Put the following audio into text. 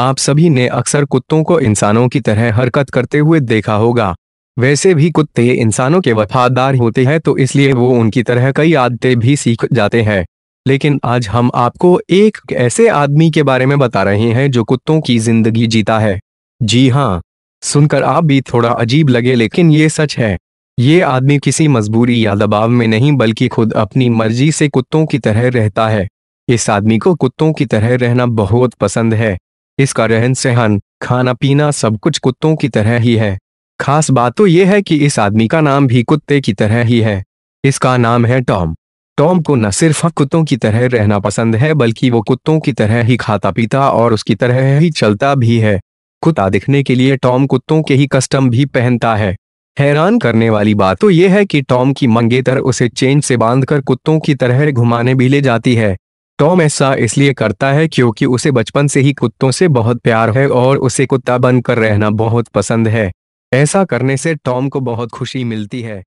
आप सभी ने अक्सर कुत्तों को इंसानों की तरह हरकत करते हुए देखा होगा वैसे भी कुत्ते इंसानों के वफादार होते हैं तो इसलिए वो उनकी तरह कई आदतें भी सीख जाते हैं लेकिन आज हम आपको एक ऐसे आदमी के बारे में बता रहे हैं जो कुत्तों की जिंदगी जीता है जी हाँ सुनकर आप भी थोड़ा अजीब लगे लेकिन ये सच है ये आदमी किसी मजबूरी या दबाव में नहीं बल्कि खुद अपनी मर्जी से कुत्तों की तरह रहता है इस आदमी को कुत्तों की तरह रहना बहुत पसंद है इसका रहन सहन खाना पीना सब कुछ कुत्तों की तरह ही है खास बात तो यह है कि इस आदमी का नाम भी कुत्ते की तरह ही है इसका नाम है टॉम टॉम को न सिर्फ कुत्तों की तरह रहना पसंद है बल्कि वो कुत्तों की तरह ही खाता पीता और उसकी तरह ही चलता भी है कुत्ता दिखने के लिए टॉम कुत्तों के ही कस्टम भी पहनता है हैरान करने वाली बात तो यह है कि टॉम की मंगेतर उसे चेन से बांधकर कुत्तों की तरह घुमाने भी ले जाती है टॉम ऐसा इसलिए करता है क्योंकि उसे बचपन से ही कुत्तों से बहुत प्यार है और उसे कुत्ता बनकर रहना बहुत पसंद है ऐसा करने से टॉम को बहुत खुशी मिलती है